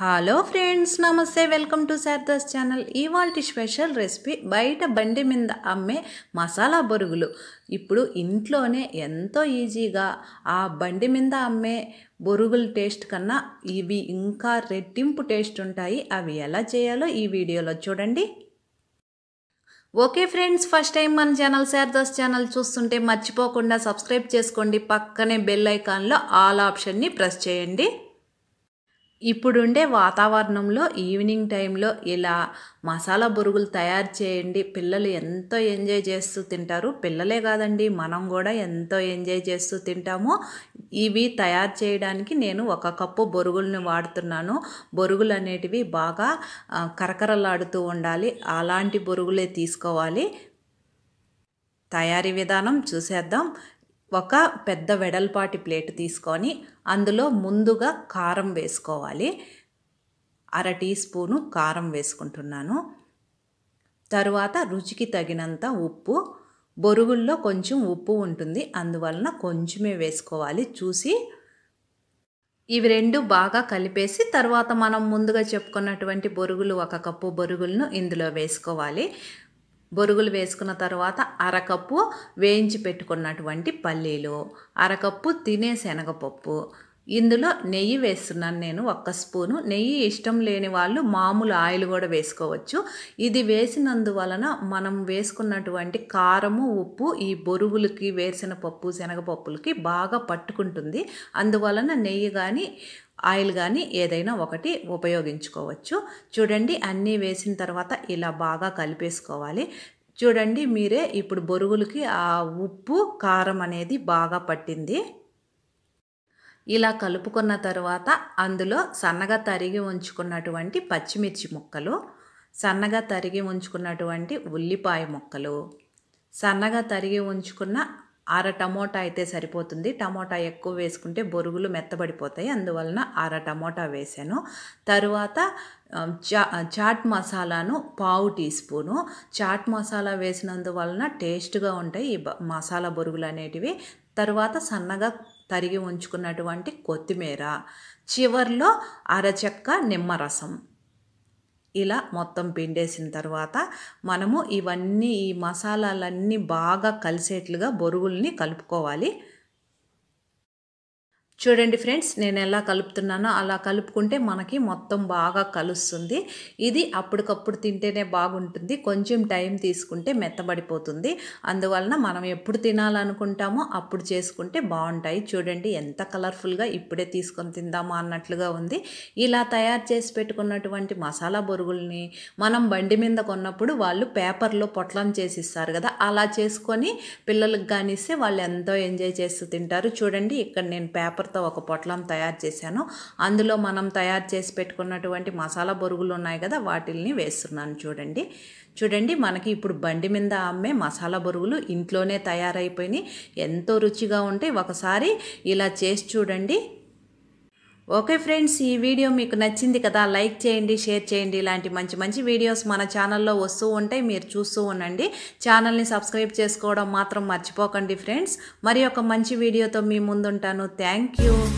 hello friends నమస్తే welcome to Sharada's channel ఇవాళ special recipe బయట బండి మీద అమ్మే మసాలా బొరుగులు ఇప్పుడు ఇంట్లోనే ఎంతో ఈజీగా ఆ బండి మీద అమ్మే బొరుగుల టేస్ట్ కన్నా ఇవి ఇంకా రెట్టింపు టేస్ట్ ఉంటాయి అవి ఎలా చేయాలో ఈ వీడియోలో చూడండి ఓకే ఫ్రెండ్స్ ఫస్ట్ టైం మన ఛానల్ శారదాస్ ఛానల్ చూస్తుంటే మర్చిపోకుండా సబ్స్క్రైబ్ చేసుకోండి పక్కనే బెల్ ఐకాన్లో ఆల్ ఆప్షన్ని ప్రెస్ చేయండి ఇప్పుడుండే వాతావరణంలో ఈవినింగ్ టైంలో ఇలా మసాలా బొరుగులు తయారు చేయండి పిల్లలు ఎంతో ఎంజాయ్ చేస్తూ తింటారు పిల్లలే కాదండి మనం కూడా ఎంతో ఎంజాయ్ చేస్తూ తింటాము ఇవి తయారు చేయడానికి నేను ఒక కప్పు బొరుగులను వాడుతున్నాను బొరుగులు అనేటివి బాగా కరకరలాడుతూ ఉండాలి అలాంటి బొరుగులే తీసుకోవాలి తయారీ విధానం చూసేద్దాం ఒక పెద్ద వెడల్పాటి ప్లేట్ తీసుకొని అందులో ముందుగా కారం వేసుకోవాలి అర టీ స్పూను కారం వేసుకుంటున్నాను తరువాత రుచికి తగినంత ఉప్పు బొరుగుల్లో కొంచెం ఉప్పు ఉంటుంది అందువలన కొంచెమే వేసుకోవాలి చూసి ఇవి రెండు బాగా కలిపేసి తర్వాత మనం ముందుగా చెప్పుకున్నటువంటి బొరుగులు ఒక కప్పు బొరుగులను ఇందులో వేసుకోవాలి బొరుగులు వేసుకున్న తర్వాత అరకప్పు వేయించి పెట్టుకున్నటువంటి పల్లీలు అరకప్పు తినే శనగపప్పు ఇందులో నెయ్యి వేస్తున్నాను నేను ఒక్క స్పూను నెయ్యి ఇష్టం లేని వాళ్ళు మామూలు ఆయిల్ కూడా వేసుకోవచ్చు ఇది వేసినందువలన మనం వేసుకున్నటువంటి కారము ఉప్పు ఈ బొరుగులకి వేసిన పప్పు శనగపప్పులకి బాగా పట్టుకుంటుంది అందువలన నెయ్యి కానీ ఆయిల్ కానీ ఏదైనా ఒకటి ఉపయోగించుకోవచ్చు చూడండి అన్నీ వేసిన తర్వాత ఇలా బాగా కలిపేసుకోవాలి చూడండి మీరే ఇప్పుడు బొరుగులకి ఆ ఉప్పు కారం అనేది బాగా పట్టింది ఇలా కలుపుకున్న తర్వాత అందులో సన్నగా తరిగి ఉంచుకున్నటువంటి పచ్చిమిర్చి ముక్కలు సన్నగా తరిగి ఉంచుకున్నటువంటి ఉల్లిపాయ ముక్కలు సన్నగా తరిగి ఉంచుకున్న అర టమోటా అయితే సరిపోతుంది టమోటా ఎక్కువ వేసుకుంటే బొరుగులు మెత్తబడిపోతాయి అందువలన అర టమోటా వేసాను తరువాత చా చాట్ మసాలాను పావు టీ స్పూను చాట్ మసాలా వేసినందువలన టేస్ట్గా ఉంటాయి ఈ మసాలా బొరుగులు అనేటివి తరువాత సన్నగా తరిగి ఉంచుకున్నటువంటి కొత్తిమీర చివర్లో అరచెక్క నిమ్మరసం ఇలా మొత్తం పిండేసిన తర్వాత మనము ఇవన్నీ ఈ మసాలాలన్నీ బాగా కలిసేట్లుగా బొరుగుల్ని కలుపుకోవాలి చూడండి ఫ్రెండ్స్ నేను ఎలా కలుపుతున్నానో అలా కలుపుకుంటే మనకి మొత్తం బాగా కలుస్తుంది ఇది అప్పటికప్పుడు తింటేనే బాగుంటుంది కొంచెం టైం తీసుకుంటే మెత్తబడిపోతుంది అందువలన మనం ఎప్పుడు తినాలనుకుంటామో అప్పుడు చేసుకుంటే బాగుంటాయి చూడండి ఎంత కలర్ఫుల్గా ఇప్పుడే తీసుకొని తిందామా అన్నట్లుగా ఉంది ఇలా తయారు చేసి పెట్టుకున్నటువంటి మసాలా బొరుగుల్ని మనం బండి మీద కొన్నప్పుడు వాళ్ళు పేపర్లో పొట్లం చేసి ఇస్తారు కదా అలా చేసుకొని పిల్లలకు కానిస్తే వాళ్ళు ఎంతో ఎంజాయ్ చేస్తూ తింటారు చూడండి ఇక్కడ నేను పేపర్ పేపర్తో ఒక పొట్లం తయారు చేశాను అందులో మనం తయారు చేసి పెట్టుకున్నటువంటి మసాలా బొరుగులు ఉన్నాయి కదా వాటిల్ని వేస్తున్నాను చూడండి చూడండి మనకి ఇప్పుడు బండి మీద అమ్మే మసాలా బొరుగులు ఇంట్లోనే తయారైపోయినాయి ఎంతో రుచిగా ఉంటాయి ఒకసారి ఇలా చేసి చూడండి ఓకే ఫ్రెండ్స్ ఈ వీడియో మీకు నచ్చింది కదా లైక్ చేయండి షేర్ చేయండి ఇలాంటి మంచి మంచి వీడియోస్ మన ఛానల్లో వస్తూ ఉంటాయి మీరు చూస్తూ ఉండండి ఛానల్ని సబ్స్క్రైబ్ చేసుకోవడం మాత్రం మర్చిపోకండి ఫ్రెండ్స్ మరి ఒక మంచి వీడియోతో మీ ముందుంటాను థ్యాంక్